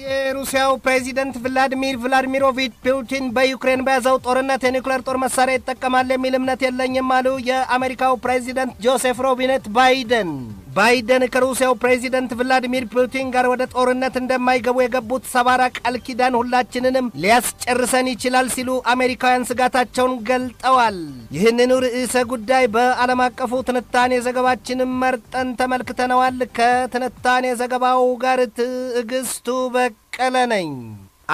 የሩሲያው ፕሬዚደንት ቭላዲሚር ቭላዲሚሮቪች ፑቲን በዩክሬን በያዘው ጦርነት የኒውክሌር ጦር መሳሪያ ይጠቀማል የሚል እምነት የለኝም አሉ የአሜሪካው ፕሬዚደንት ጆሴፍ ሮቢነት ባይደን። ባይደን ከሩሲያው ፕሬዚደንት ቭላዲሚር ፑቲን ጋር ወደ ጦርነት እንደማይገቡ የገቡት ሰባራ ቃል ኪዳን ሁላችንንም ሊያስጨርሰን ይችላል ሲሉ አሜሪካውያን ስጋታቸውን ገልጠዋል። ይህንኑ ርዕሰ ጉዳይ በዓለም አቀፉ ትንታኔ ዘገባችንን መርጠን ተመልክተነዋል። ከትንታኔ ዘገባው ጋር ትዕግስቱ በቀለ ነኝ።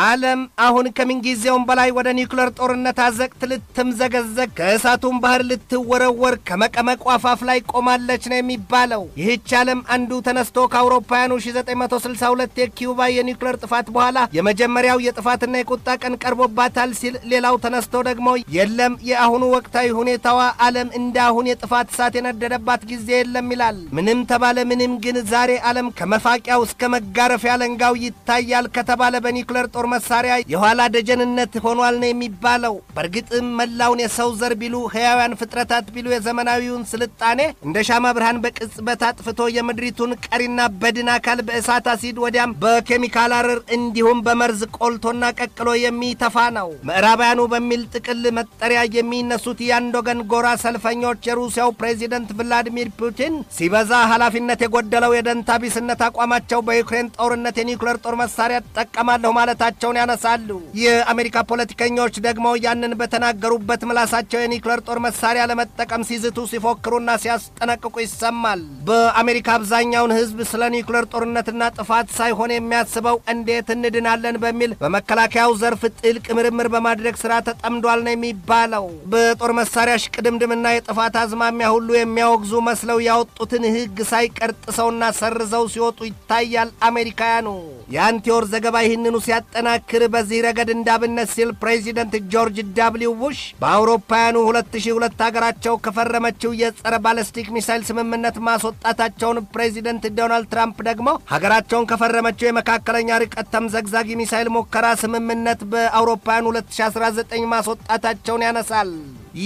ዓለም አሁን ከምንጊዜውም በላይ ወደ ኒውክለር ጦርነት አዘቅት ልትምዘገዘግ ከእሳቱን ባህር ልትወረወር ከመቀመቁ አፋፍ ላይ ቆማለች ነው የሚባለው። ይህች ዓለም አንዱ ተነስቶ ከአውሮፓውያኑ 1962 የኪዩባ የኒውክለር ጥፋት በኋላ የመጀመሪያው የጥፋትና የቁጣ ቀን ቀርቦባታል ሲል፣ ሌላው ተነስቶ ደግሞ የለም የአሁኑ ወቅታዊ ሁኔታዋ ዓለም እንደ አሁን የጥፋት እሳት የነደደባት ጊዜ የለም ይላል። ምንም ተባለ ምንም ግን ዛሬ ዓለም ከመፋቂያው እስከ መጋረፊያ አለንጋው ይታያል ከተባለ በኒውክለር የጦር መሳሪያ የኋላ ደጀንነት ሆኗል ነው የሚባለው። በእርግጥም መላውን የሰው ዘር ቢሉ ሕያውያን ፍጥረታት ቢሉ የዘመናዊውን ስልጣኔ እንደ ሻማ ብርሃን በቅጽበት አጥፍቶ የምድሪቱን ቀሪና በድን አካል በእሳት አሲድ ወዲያም በኬሚካል አረር እንዲሁም በመርዝ ቆልቶና ቀቅሎ የሚተፋ ነው። ምዕራባውያኑ በሚል ጥቅል መጠሪያ የሚነሱት የአንድ ወገን ጎራ ሰልፈኞች የሩሲያው ፕሬዚደንት ቭላዲሚር ፑቲን ሲበዛ ኃላፊነት የጎደለው የደንታቢስነት አቋማቸው በዩክሬን ጦርነት የኒውክሌር ጦር መሳሪያ ጠቀማለሁ ማለታቸው ምላሳቸውን ያነሳሉ። የአሜሪካ ፖለቲከኞች ደግሞ ያንን በተናገሩበት ምላሳቸው የኒውክለር ጦር መሳሪያ ለመጠቀም ሲዝቱ፣ ሲፎክሩና ሲያስጠነቅቁ ይሰማል። በአሜሪካ አብዛኛውን ሕዝብ ስለ ኒውክለር ጦርነትና ጥፋት ሳይሆን የሚያስበው እንዴት እንድናለን በሚል በመከላከያው ዘርፍ ጥልቅ ምርምር በማድረግ ስራ ተጠምዷል ነው የሚባለው። በጦር መሳሪያ ሽቅድምድምና የጥፋት አዝማሚያ ሁሉ የሚያወግዙ መስለው ያወጡትን ሕግ ሳይቀርጥሰውና ሰርዘው ሲወጡ ይታያል አሜሪካውያኑ። የአንቲዮር ዘገባ ይህንኑ ሲያጠ እንዲያጠናክር በዚህ ረገድ እንዳብነት ሲል ፕሬዚደንት ጆርጅ ዳብሊው ቡሽ በአውሮፓውያኑ 2002 አገራቸው ከፈረመችው የጸረ ባለስቲክ ሚሳይል ስምምነት ማስወጣታቸውን፣ ፕሬዚደንት ዶናልድ ትራምፕ ደግሞ ሀገራቸውን ከፈረመችው የመካከለኛ ርቀት ተምዘግዛጊ ሚሳይል ሙከራ ስምምነት በአውሮፓውያኑ 2019 ማስወጣታቸውን ያነሳል።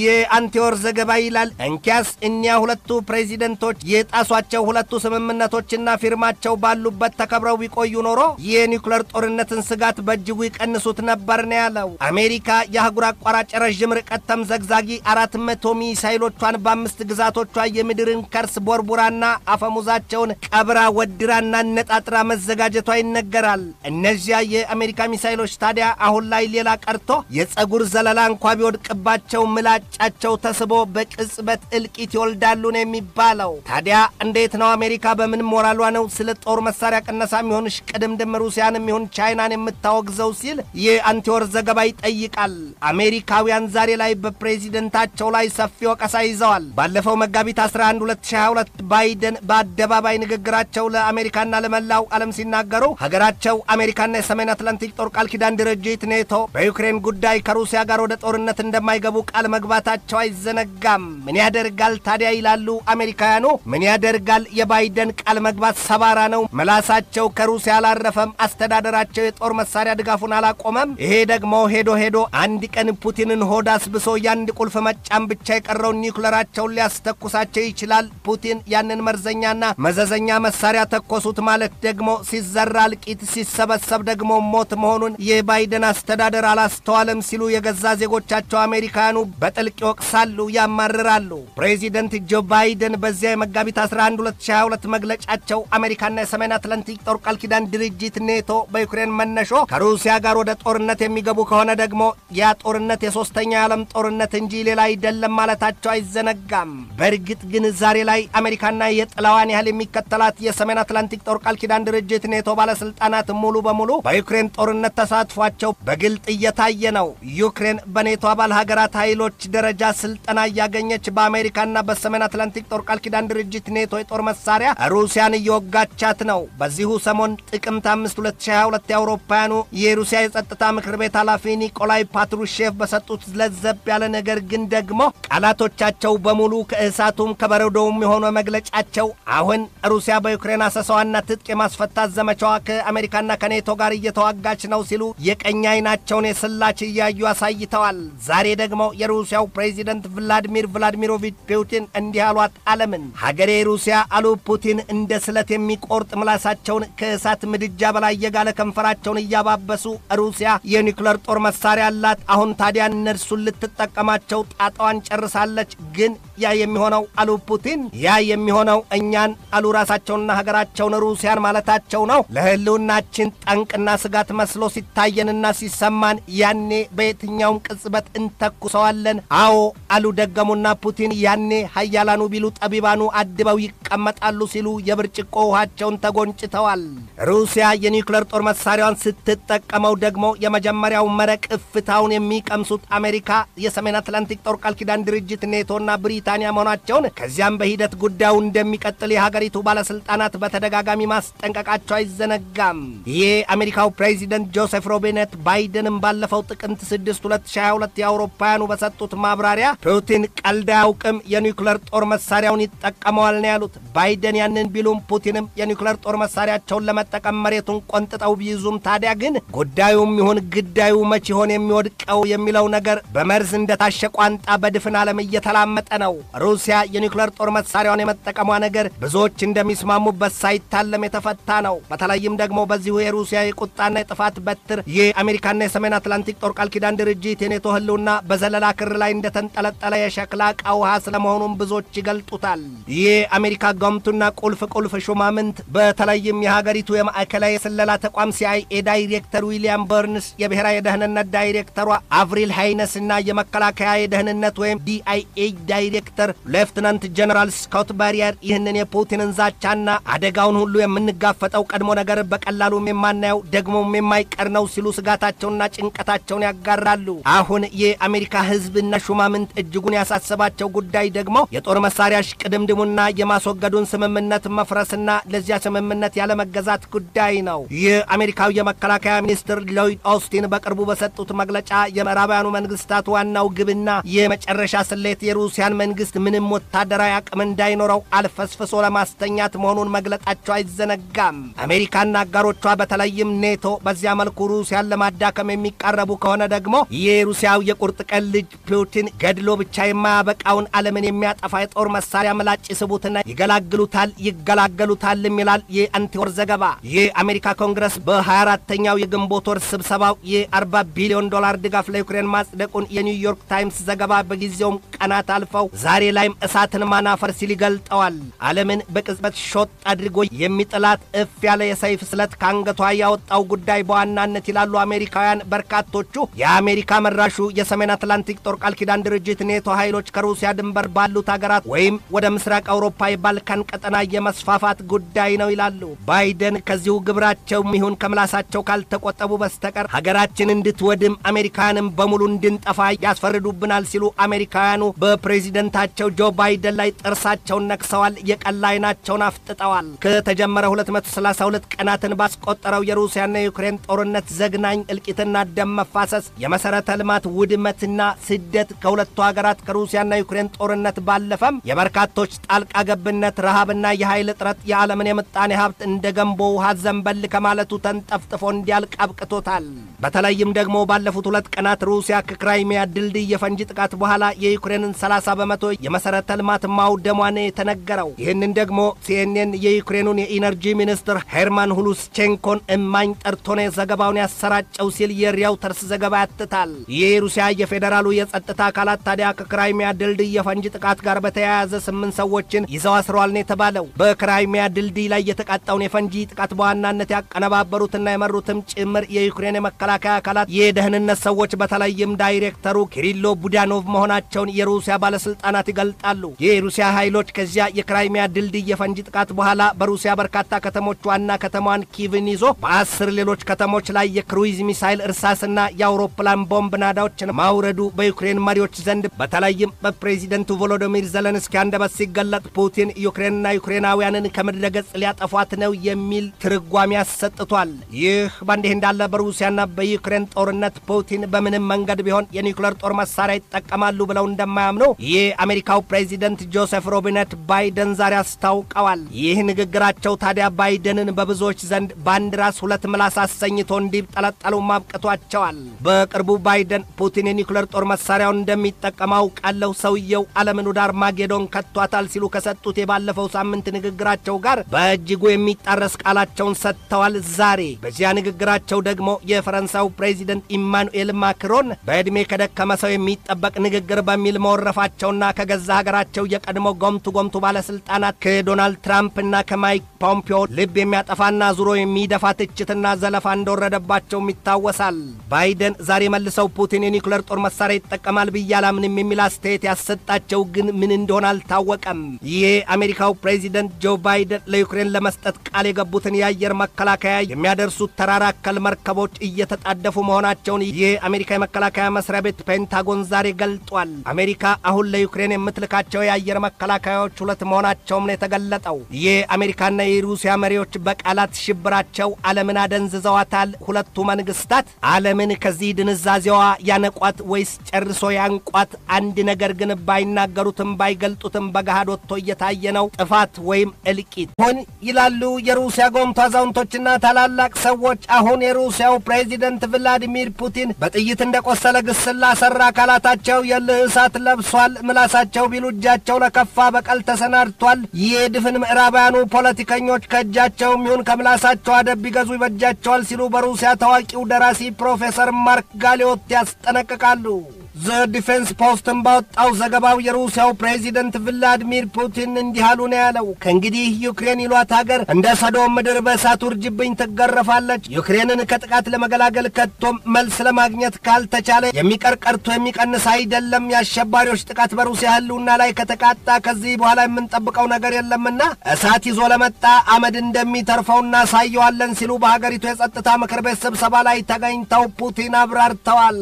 የአንቴዎር ዘገባ ይላል፣ እንኪያስ እኒያ ሁለቱ ፕሬዚደንቶች የጣሷቸው ሁለቱ ስምምነቶችና ፊርማቸው ባሉበት ተከብረው ቢቆዩ ኖሮ የኒውክለር ጦርነትን ስጋት በእጅጉ ይቀንሱት ነበር ነው ያለው። አሜሪካ የአህጉር አቋራጭ ረዥም ርቀት ተምዘግዛጊ አራት መቶ ሚሳይሎቿን በአምስት ግዛቶቿ የምድርን ከርስ ቦርቡራና አፈሙዛቸውን ቀብራ ወድራና ነጣጥራ መዘጋጀቷ ይነገራል። እነዚያ የአሜሪካ ሚሳይሎች ታዲያ አሁን ላይ ሌላ ቀርቶ የጸጉር ዘለላ እንኳ ቢወድቅባቸው ምላ በአቅጣጫቸው ተስቦ በቅጽበት እልቂት ይወልዳሉ ነው የሚባለው። ታዲያ እንዴት ነው አሜሪካ በምን ሞራሏ ነው ስለ ጦር መሳሪያ ቅነሳ የሚሆንሽ ቅድምድም ሩሲያንም ይሁን ቻይናን የምታወግዘው ሲል ይህ አንቲወር ዘገባ ይጠይቃል። አሜሪካውያን ዛሬ ላይ በፕሬዚደንታቸው ላይ ሰፊ ወቀሳ ይዘዋል። ባለፈው መጋቢት 11 2022 ባይደን በአደባባይ ንግግራቸው ለአሜሪካና ለመላው ዓለም ሲናገሩ ሀገራቸው አሜሪካና የሰሜን አትላንቲክ ጦር ቃል ኪዳን ድርጅት ኔቶ በዩክሬን ጉዳይ ከሩሲያ ጋር ወደ ጦርነት እንደማይገቡ ቃል መግ መግባታቸው አይዘነጋም። ምን ያደርጋል ታዲያ ይላሉ አሜሪካውያኑ። ምን ያደርጋል የባይደን ቃል መግባት ሰባራ ነው። መላሳቸው ከሩሲያ አላረፈም። አስተዳደራቸው የጦር መሳሪያ ድጋፉን አላቆመም። ይሄ ደግሞ ሄዶ ሄዶ አንድ ቀን ፑቲንን ሆድ አስብሶ የአንድ ቁልፍ መጫን ብቻ የቀረውን ኒውክለራቸውን ሊያስተኩሳቸው ይችላል። ፑቲን ያንን መርዘኛና መዘዘኛ መሳሪያ ተኮሱት ማለት ደግሞ ሲዘራ እልቂት፣ ሲሰበሰብ ደግሞ ሞት መሆኑን የባይደን አስተዳደር አላስተዋለም ሲሉ የገዛ ዜጎቻቸው አሜሪካውያኑ በጥልቅ ይወቅሳሉ፣ ያማርራሉ። ፕሬዚደንት ጆ ባይደን በዚያ የመጋቢት 11 2022 መግለጫቸው አሜሪካና የሰሜን አትላንቲክ ጦር ቃል ኪዳን ድርጅት ኔቶ በዩክሬን መነሾ ከሩሲያ ጋር ወደ ጦርነት የሚገቡ ከሆነ ደግሞ ያ ጦርነት የሶስተኛ የዓለም ጦርነት እንጂ ሌላ አይደለም ማለታቸው አይዘነጋም። በእርግጥ ግን ዛሬ ላይ አሜሪካና የጥላዋን ያህል የሚከተላት የሰሜን አትላንቲክ ጦር ቃል ኪዳን ድርጅት ኔቶ ባለስልጣናት ሙሉ በሙሉ በዩክሬን ጦርነት ተሳትፏቸው በግልጥ እየታየ ነው። ዩክሬን በኔቶ አባል ሀገራት ኃይሎች ደረጃ ስልጠና እያገኘች በአሜሪካና በሰሜን አትላንቲክ ጦር ቃል ኪዳን ድርጅት ኔቶ የጦር መሳሪያ ሩሲያን እየወጋቻት ነው። በዚሁ ሰሞን ጥቅምት 5 2022 የአውሮፓውያኑ የሩሲያ የጸጥታ ምክር ቤት ኃላፊ ኒቆላይ ፓትሩሼቭ በሰጡት ለዘብ ያለ ነገር ግን ደግሞ ቃላቶቻቸው በሙሉ ከእሳቱም ከበረዶውም የሆነ መግለጫቸው አሁን ሩሲያ በዩክሬን አሰሳዋና ትጥቅ የማስፈታት ዘመቻዋ ከአሜሪካና ከኔቶ ጋር እየተዋጋች ነው ሲሉ የቀኝ አይናቸውን የስላች እያዩ አሳይተዋል። ዛሬ ደግሞ የሩሲያ የሩሲያው ፕሬዚደንት ቭላዲሚር ቭላዲሚሮቪች ፑቲን እንዲህ አሏት ዓለምን። ሀገሬ ሩሲያ አሉ ፑቲን እንደ ስለት የሚቆርጥ ምላሳቸውን ከእሳት ምድጃ በላይ የጋለ ከንፈራቸውን እያባበሱ ሩሲያ የኒውክለር ጦር መሳሪያ አላት። አሁን ታዲያ እነርሱን ልትጠቀማቸው ጣጣዋን ጨርሳለች ግን ያ የሚሆነው አሉ ፑቲን። ያ የሚሆነው እኛን አሉ ራሳቸውና ሀገራቸውን ሩሲያን ማለታቸው ነው። ለህልውናችን ጠንቅና ስጋት መስሎ ሲታየንና ሲሰማን ያኔ በየትኛውም ቅጽበት እንተኩሰዋለን። አዎ አሉ ደገሙና ፑቲን። ያኔ ሀያላኑ ቢሉ ጠቢባኑ አድበው ይቀመጣሉ ሲሉ የብርጭቆ ውሃቸውን ተጎንጭተዋል። ሩሲያ የኒውክሌር ጦር መሳሪያዋን ስትጠቀመው ደግሞ የመጀመሪያው መረቅ እፍታውን የሚቀምሱት አሜሪካ፣ የሰሜን አትላንቲክ ጦር ቃል ኪዳን ድርጅት ኔቶና ብሪ ብሪታንያ መሆናቸውን ከዚያም በሂደት ጉዳዩ እንደሚቀጥል የሀገሪቱ ባለሥልጣናት በተደጋጋሚ ማስጠንቀቃቸው አይዘነጋም። ይሄ አሜሪካው ፕሬዚደንት ጆሴፍ ሮቢነት ባይደንም ባለፈው ጥቅምት 6 2022 የአውሮፓውያኑ በሰጡት ማብራሪያ ፑቲን ቀልድ አያውቅም፣ የኒውክለር ጦር መሳሪያውን ይጠቀመዋል ነው ያሉት። ባይደን ያንን ቢሉም ፑቲንም የኒውክለር ጦር መሳሪያቸውን ለመጠቀም መሬቱን ቆንጥጠው ቢይዙም ታዲያ ግን ጉዳዩም ይሁን ግዳዩ መች ይሆን የሚወድቀው የሚለው ነገር በመርዝ እንደታሸ ቋንጣ በድፍን ዓለም እየተላመጠ ነው። ነው። ሩሲያ የኒውክሌር ጦር መሳሪያውን የመጠቀሟ ነገር ብዙዎች እንደሚስማሙበት ሳይታለም የተፈታ ነው። በተለይም ደግሞ በዚሁ የሩሲያ የቁጣና የጥፋት በትር የአሜሪካና የሰሜን አትላንቲክ ጦር ቃል ኪዳን ድርጅት የኔቶ ህልውና በዘለላ ክር ላይ እንደተንጠለጠለ የሸክላ ዕቃ ውሃ ስለመሆኑም ብዙዎች ይገልጡታል። የአሜሪካ ጋምቱና ቁልፍ ቁልፍ ሹማምንት በተለይም የሀገሪቱ የማዕከላዊ የስለላ ተቋም ሲአይኤ ዳይሬክተር ዊሊያም በርንስ፣ የብሔራዊ የደህንነት ዳይሬክተሯ አቭሪል ሃይነስ እና የመከላከያ የደህንነት ወይም ዲአይኤ ዳይሬክተር ዳይሬክተር ሌፍትናንት ጀነራል ስኮት ባሪየር ይህንን የፑቲንን ዛቻና አደጋውን ሁሉ የምንጋፈጠው ቀድሞ ነገር በቀላሉ የማናየው ደግሞም የማይቀር ነው ሲሉ ስጋታቸውና ጭንቀታቸውን ያጋራሉ። አሁን የአሜሪካ ህዝብና ሹማምንት እጅጉን ያሳሰባቸው ጉዳይ ደግሞ የጦር መሳሪያ ሽቅድምድሙና የማስወገዱን ስምምነት መፍረስና ለዚያ ስምምነት ያለመገዛት ጉዳይ ነው። የአሜሪካው የመከላከያ ሚኒስትር ሎይድ ኦስቲን በቅርቡ በሰጡት መግለጫ የምዕራባውያኑ መንግስታት ዋናው ግብና የመጨረሻ ስሌት የሩሲያን መንግስት መንግሥት ምንም ወታደራዊ አቅም እንዳይኖረው አልፈስፍሶ ለማስተኛት መሆኑን መግለጣቸው አይዘነጋም። አሜሪካና አጋሮቿ በተለይም ኔቶ በዚያ መልኩ ሩሲያን ለማዳከም የሚቃረቡ ከሆነ ደግሞ የሩሲያው የቁርጥ ቀን ልጅ ፑቲን ገድሎ ብቻ የማያበቃውን ዓለምን የሚያጠፋ የጦር መሳሪያ ምላጭ ይስቡትና ይገላግሉታል፣ ይገላገሉታልም ይላል የአንቲወር ዘገባ። የአሜሪካ ኮንግረስ በ24ተኛው የግንቦት ወር ስብሰባው የ40 ቢሊዮን ዶላር ድጋፍ ለዩክሬን ማጽደቁን የኒውዮርክ ታይምስ ዘገባ በጊዜውም ቀናት አልፈው ዛሬ ላይም እሳትን ማናፈር ሲል ይገልጠዋል። ዓለምን በቅጽበት ሾጥ አድርጎ የሚጥላት እፍ ያለ የሰይፍ ስለት ከአንገቷ ያወጣው ጉዳይ በዋናነት ይላሉ አሜሪካውያን በርካቶቹ። የአሜሪካ መራሹ የሰሜን አትላንቲክ ጦር ቃል ኪዳን ድርጅት ኔቶ ኃይሎች ከሩሲያ ድንበር ባሉት አገራት ወይም ወደ ምስራቅ አውሮፓ የባልካን ቀጠና የመስፋፋት ጉዳይ ነው ይላሉ። ባይደን ከዚሁ ግብራቸው ይሁን ከምላሳቸው ካልተቆጠቡ በስተቀር ሀገራችን እንድትወድም አሜሪካውያንም በሙሉ እንድንጠፋ ያስፈርዱብናል ሲሉ አሜሪካውያኑ በፕሬዚደንት ፕሬዝዳንታቸው ጆ ባይደን ላይ ጥርሳቸውን ነክሰዋል፣ የቀላ አይናቸውን አፍጥጠዋል። ከተጀመረ 232 ቀናትን ባስቆጠረው የሩሲያና የዩክሬን ጦርነት ዘግናኝ እልቂትና ደም መፋሰስ፣ የመሠረተ ልማት ውድመትና ስደት ከሁለቱ ሀገራት ከሩሲያና ዩክሬን ጦርነት ባለፈም የበርካቶች ጣልቃ ገብነት፣ ረሃብና የኃይል እጥረት የዓለምን የምጣኔ ሀብት እንደ ገንቦ ውሃ ዘንበል ከማለቱ ተንጠፍጥፎ እንዲያልቅ አብቅቶታል። በተለይም ደግሞ ባለፉት ሁለት ቀናት ሩሲያ ከክራይሚያ ድልድይ የፈንጂ ጥቃት በኋላ የዩክሬንን 30 በመቶ የመሰረተ ልማት ማውደሟን የተነገረው። ይህንን ደግሞ ሲኤንኤን የዩክሬኑን የኢነርጂ ሚኒስትር ሄርማን ሁሉስቼንኮን እማኝ ጠርቶኔ ዘገባውን ያሰራጨው ሲል የሪያውተርስ ዘገባ ያትታል። ይህ ሩሲያ የፌዴራሉ የጸጥታ አካላት ታዲያ ከክራይሚያ ድልድይ የፈንጂ ጥቃት ጋር በተያያዘ ስምንት ሰዎችን ይዘው አስረዋል ነው የተባለው። በክራይሚያ ድልድይ ላይ የተቃጣውን የፈንጂ ጥቃት በዋናነት ያቀነባበሩትና የመሩትም ጭምር የዩክሬን የመከላ መከላከያ አካላት የደህንነት ሰዎች በተለይም ዳይሬክተሩ ኪሪሎ ቡዳኖቭ መሆናቸውን የሩሲያ ባለስልጣናት ይገልጣሉ። የሩሲያ ኃይሎች ከዚያ የክራይሚያ ድልድይ የፈንጂ ጥቃት በኋላ በሩሲያ በርካታ ከተሞች ዋና ከተማዋን ኪቭን ይዞ በአስር ሌሎች ከተሞች ላይ የክሩይዝ ሚሳይል እርሳስና የአውሮፕላን ቦምብ ናዳዎችን ማውረዱ በዩክሬን መሪዎች ዘንድ በተለይም በፕሬዚደንቱ ቮሎዶሚር ዘለንስኪ አንደበት ሲገለጥ ፑቲን ዩክሬንና ዩክሬናውያንን ከምድረ ገጽ ሊያጠፏት ነው የሚል ትርጓሜ አሰጥቷል። ይህ በእንዲህ እንዳለ በሩሲያና በዩክሬን ጦርነት ፑቲን በምንም መንገድ ቢሆን የኒውክሌር ጦር መሳሪያ ይጠቀማሉ ብለው እንደማያምኑ የአሜሪካው ፕሬዚደንት ጆሴፍ ሮቢነት ባይደን ዛሬ አስታውቀዋል። ይህ ንግግራቸው ታዲያ ባይደንን በብዙዎች ዘንድ በአንድ ራስ ሁለት ምላስ አሰኝቶ እንዲጠለጠሉ ማብቅቷቸዋል። በቅርቡ ባይደን ፑቲን የኒውክሌር ጦር መሳሪያውን እንደሚጠቀም አውቃለሁ፣ ሰውየው ዓለምን ወደ አርማጌዶን ከቷታል ሲሉ ከሰጡት የባለፈው ሳምንት ንግግራቸው ጋር በእጅጉ የሚጣረስ ቃላቸውን ሰጥተዋል። ዛሬ በዚያ ንግግራቸው ደግሞ የፈረን የፈረንሳው ፕሬዚደንት ኢማኑኤል ማክሮን በዕድሜ ከደከመ ሰው የሚጠበቅ ንግግር በሚል መወረፋቸውና ከገዛ ሀገራቸው የቀድሞ ጎምቱ ጎምቱ ባለሥልጣናት ከዶናልድ ትራምፕና ከማይክ ፖምፒዮ ልብ የሚያጠፋና ዙሮ የሚደፋ ትችትና ዘለፋ እንደወረደባቸውም ይታወሳል። ባይደን ዛሬ መልሰው ፑቲን የኒኩለር ጦር መሳሪያ ይጠቀማል ብዬ አላምንም የሚል አስተያየት ያሰጣቸው ግን ምን እንደሆነ አልታወቀም። ይሄ አሜሪካው ፕሬዚደንት ጆ ባይደን ለዩክሬን ለመስጠት ቃል የገቡትን የአየር መከላከያ የሚያደርሱት ተራራ አካል መርከቦች እየተ እየተጣደፉ መሆናቸውን የአሜሪካ የመከላከያ መስሪያ ቤት ፔንታጎን ዛሬ ገልጧል። አሜሪካ አሁን ለዩክሬን የምትልካቸው የአየር መከላከያዎች ሁለት መሆናቸውም ነው የተገለጠው። የአሜሪካና የሩሲያ መሪዎች በቃላት ሽብራቸው ዓለምን አደንዝዘዋታል። ሁለቱ መንግስታት ዓለምን ከዚህ ድንዛዜዋ ያነቋት ወይስ ጨርሶ ያንቋት? አንድ ነገር ግን ባይናገሩትም ባይገልጡትም በገሃድ ወጥቶ እየታየ ነው። ጥፋት ወይም እልቂት ሆን ይላሉ የሩሲያ ጎምቱ አዛውንቶችና ታላላቅ ሰዎች። አሁን የሩሲያው ፕሬዚደንት ፕሬዝደንት ቭላዲሚር ፑቲን በጥይት እንደቆሰለ ግስላ ሰራ። አካላታቸው የልህ እሳት ለብሷል። ምላሳቸው ቢሉ እጃቸው ለከፋ በቀል ተሰናድቷል። ይህ ድፍን ምዕራባያኑ ፖለቲከኞች ከእጃቸው ይሁን ከምላሳቸው አደብ ቢገዙ ይበጃቸዋል ሲሉ በሩሲያ ታዋቂው ደራሲ ፕሮፌሰር ማርክ ጋሊዮት ያስጠነቅቃሉ። ዘ ዲፌንስ ፖስትን ባወጣው ዘገባው የሩሲያው ፕሬዚደንት ቪላድሚር ፑቲን እንዲህ አሉ ነው ያለው። ከእንግዲህ ዩክሬን ይሏት ሀገር እንደ ሰዶም ምድር በእሳት ውርጅብኝ ትገረፋለች። ዩክሬንን ከጥቃት ለመገላገል ከቶም መልስ ለማግኘት ካልተቻለ የሚቀር ቀርቶ የሚቀንስ አይደለም። የአሸባሪዎች ጥቃት በሩሲያ ሕልውና ላይ ከተቃጣ ከዚህ በኋላ የምንጠብቀው ነገር የለምና እሳት ይዞ ለመጣ አመድ እንደሚተርፈው እናሳየዋለን ሲሉ በሀገሪቱ የጸጥታ ምክር ቤት ስብሰባ ላይ ተገኝተው ፑቲን አብራርተዋል።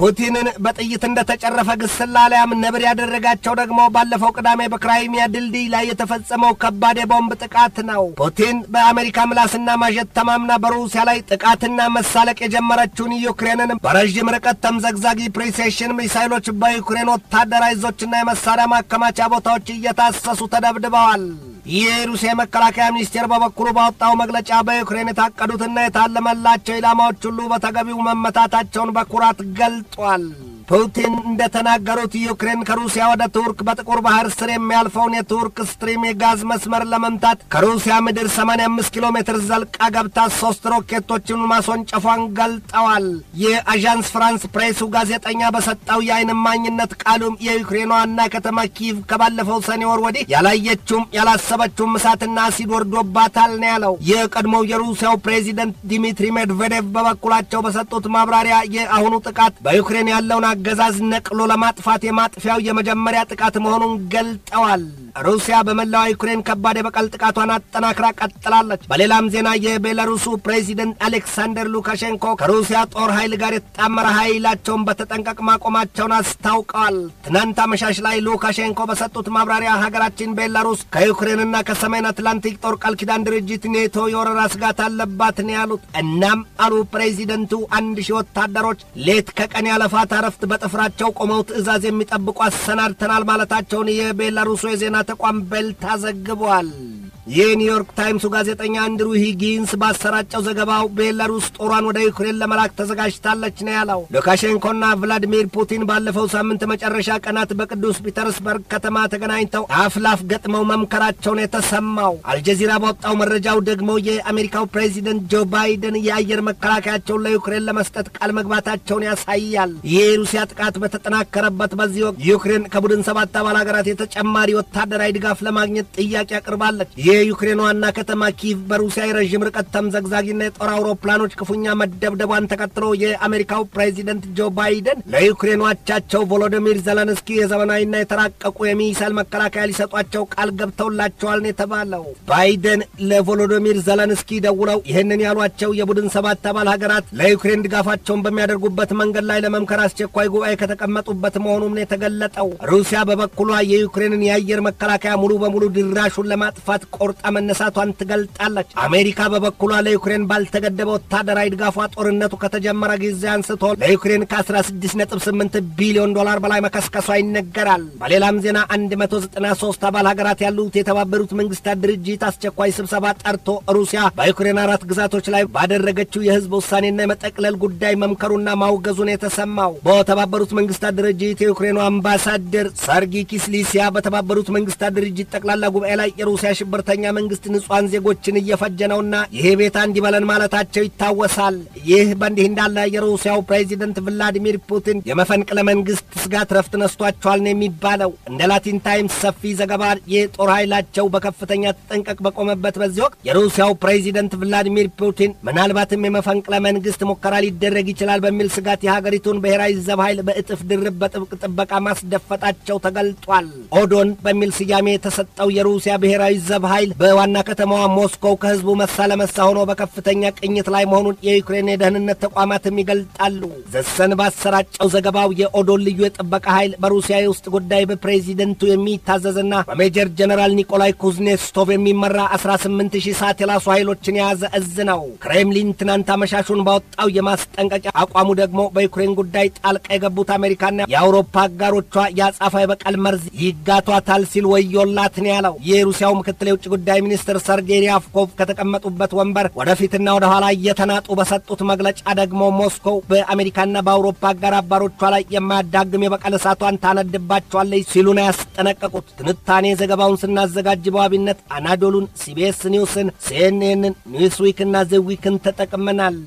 ፑቲንን በጥይት እንደተጨረፈ ግስላ ነብር ያደረጋቸው ደግሞ ባለፈው ቅዳሜ በክራይሚያ ድልድይ ላይ የተፈጸመው ከባድ የቦምብ ጥቃት ነው። ፑቲን በአሜሪካ ምላስና ማጀት ተማምና በሩሲያ ላይ ጥቃትና መሳለቅ የጀመረችውን ዩክሬንን በረዥም ርቀት ተምዘግዛጊ ፕሪሴሽን ሚሳይሎች በዩክሬን ወታደራዊ ይዞችና የመሳሪያ ማከማቻ ቦታዎች እየታሰሱ ተደብድበዋል። የሩሲያ መከላከያ ሚኒስቴር በበኩሉ ባወጣው መግለጫ በዩክሬን የታቀዱትና የታለመላቸው ኢላማዎች ሁሉ በተገቢው መመታታቸውን በኩራት ገልጧል። ፑቲን እንደተናገሩት ዩክሬን ከሩሲያ ወደ ቱርክ በጥቁር ባህር ስር የሚያልፈውን የቱርክ ስትሪም የጋዝ መስመር ለመምታት ከሩሲያ ምድር 85 ኪሎ ሜትር ዘልቃ ገብታ ሶስት ሮኬቶችን ማስወንጨፏን ገልጠዋል። የአዣንስ ፍራንስ ፕሬሱ ጋዜጠኛ በሰጠው የአይን እማኝነት ቃሉም የዩክሬኗ ዋና ከተማ ኪቭ ከባለፈው ሰኔ ወር ወዲህ ያላየችውም ያላሰበችውም እሳትና አሲድ ወርዶባታል ነው ያለው። የቀድሞው የሩሲያው ፕሬዚደንት ዲሚትሪ ሜድቬዴቭ በበኩላቸው በሰጡት ማብራሪያ የአሁኑ ጥቃት በዩክሬን ያለውን አገዛዝ ነቅሎ ለማጥፋት የማጥፊያው የመጀመሪያ ጥቃት መሆኑን ገልጠዋል። ሩሲያ በመላው ዩክሬን ከባድ የበቀል ጥቃቷን አጠናክራ ቀጥላለች። በሌላም ዜና የቤላሩሱ ፕሬዚደንት አሌክሳንደር ሉካሼንኮ ከሩሲያ ጦር ኃይል ጋር የተጣመረ ኃይላቸውን በተጠንቀቅ ማቆማቸውን አስታውቀዋል። ትናንት አመሻሽ ላይ ሉካሼንኮ በሰጡት ማብራሪያ ሀገራችን ቤላሩስ ከዩክሬንና ከሰሜን አትላንቲክ ጦር ቃል ኪዳን ድርጅት ኔቶ የወረራ ስጋት አለባት ነው ያሉት። እናም አሉ ፕሬዚደንቱ አንድ ሺህ ወታደሮች ሌት ከቀን ያለፋት አረፍት በጥፍራቸው ቆመው ትዕዛዝ የሚጠብቁ አሰናድተናል ማለታቸውን የቤላሩሱ የዜና ተቋም ቤልታ ዘግቧል። የኒውዮርክ ታይምሱ ጋዜጠኛ አንድሩ ሂጊንስ ባሰራጨው ዘገባው ቤላሩስ ጦሯን ወደ ዩክሬን ለመላክ ተዘጋጅታለች ነው ያለው። ሉካሼንኮና ቭላዲሚር ፑቲን ባለፈው ሳምንት መጨረሻ ቀናት በቅዱስ ፒተርስበርግ ከተማ ተገናኝተው አፍ ገጥመው መምከራቸውን የተሰማው አልጀዚራ ባወጣው መረጃው ደግሞ የአሜሪካው ፕሬዚደንት ጆ ባይደን የአየር መከላከያቸውን ለዩክሬን ለመስጠት ቃል መግባታቸውን ያሳያል። የሩሲያ ጥቃት በተጠናከረበት በዚህ ወቅት ዩክሬን ከቡድን ሰባት አባል ሀገራት የተጨማሪ ወታደራዊ ድጋፍ ለማግኘት ጥያቄ አቅርባለች። የዩክሬን ዋና ከተማ ኪቭ በሩሲያ የረዥም ርቀት ተምዘግዛጊና የጦር አውሮፕላኖች ክፉኛ መደብደቧን ተከትሎ የአሜሪካው ፕሬዚደንት ጆ ባይደን ለዩክሬን አቻቸው ቮሎዲሚር ዘለንስኪ የዘመናዊና የተራቀቁ የሚሳይል መከላከያ ሊሰጧቸው ቃል ገብተውላቸዋል ነው የተባለው። ባይደን ለቮሎዲሚር ዘለንስኪ ደውለው ይህንን ያሏቸው የቡድን ሰባት አባል ሀገራት ለዩክሬን ድጋፋቸውን በሚያደርጉበት መንገድ ላይ ለመምከር አስቸኳይ ጉባኤ ከተቀመጡበት መሆኑም ነው የተገለጠው። ሩሲያ በበኩሏ የዩክሬንን የአየር መከላከያ ሙሉ በሙሉ ድራሹን ለማጥፋት ቆርጣ መነሳቷን ትገልጣለች። አሜሪካ በበኩሏ ለዩክሬን ባልተገደበ ወታደራዊ ድጋፏ ጦርነቱ ከተጀመረ ጊዜ አንስቶ ለዩክሬን ከ16.8 ቢሊዮን ዶላር በላይ መከስከሷ ይነገራል። በሌላም ዜና 193 አባል ሀገራት ያሉት የተባበሩት መንግስታት ድርጅት አስቸኳይ ስብሰባ ጠርቶ ሩሲያ በዩክሬን አራት ግዛቶች ላይ ባደረገችው የህዝብ ውሳኔና የመጠቅለል ጉዳይ መምከሩና ማውገዙን የተሰማው በተባበሩት መንግስታት ድርጅት የዩክሬኑ አምባሳደር ሰርጊ ኪስሊሲያ በተባበሩት መንግስታት ድርጅት ጠቅላላ ጉባኤ ላይ የሩሲያ ሽብርተ የሽብርተኛ መንግስት ንጹሐን ዜጎችን እየፈጀ ነውና ይህ ቤታ እንዲበለን ማለታቸው ይታወሳል። ይህ በእንዲህ እንዳለ የሩሲያው ፕሬዚደንት ቭላዲሚር ፑቲን የመፈንቅለ መንግስት ስጋት ረፍት ነስቷቸዋል ነው የሚባለው። እንደ ላቲን ታይምስ ሰፊ ዘገባ የጦር ኃይላቸው በከፍተኛ ተጠንቀቅ በቆመበት በዚህ ወቅት የሩሲያው ፕሬዚደንት ቭላዲሚር ፑቲን ምናልባትም የመፈንቅለ መንግስት ሙከራ ሊደረግ ይችላል በሚል ስጋት የሀገሪቱን ብሔራዊ ዘብ ኃይል በእጥፍ ድርብ በጥብቅ ጥበቃ ማስደፈጣቸው ተገልጧል። ኦዶን በሚል ስያሜ የተሰጠው የሩሲያ ብሔራዊ ዘብ ኃይል በዋና ከተማዋ ሞስኮው ከህዝቡ መሳ ለመሳ ሆኖ በከፍተኛ ቅኝት ላይ መሆኑን የዩክሬን የደህንነት ተቋማትም ይገልጣሉ። ዘሰን ባሰራጨው ዘገባው የኦዶን ልዩ የጥበቃ ኃይል በሩሲያ የውስጥ ጉዳይ በፕሬዚደንቱ የሚታዘዝና በሜጀር ጀነራል ኒኮላይ ኩዝኔስቶቭ የሚመራ 18000 ሰዓት የላሱ ኃይሎችን የያዘ እዝ ነው። ክሬምሊን ትናንት አመሻሹን ባወጣው የማስጠንቀቂያ አቋሙ ደግሞ በዩክሬን ጉዳይ ጣልቃ የገቡት አሜሪካና የአውሮፓ አጋሮቿ የአጻፋ የበቀል መርዝ ይጋቷታል ሲል ወዮላትን ያለው። የሩሲያው ምክትል የውጭ ጉዳይ ሚኒስትር ሰርጌይ ሪያፍኮቭ ከተቀመጡበት ወንበር ወደፊትና ወደኋላ እየተናጡ በሰጡት መግለጫ ደግሞ ሞስኮው በአሜሪካና በአውሮፓ አጋር አባሮቿ ላይ የማያዳግም የበቀል እሳቷን ታነድባቸዋለች ሲሉ ነው ያስጠነቀቁት። ትንታኔ ዘገባውን ስናዘጋጅ በዋቢነት አናዶሉን፣ ሲቢኤስ ኒውስን፣ ሲኤንኤንን፣ ኒውስዊክና ዘዊክን ተጠቅመናል።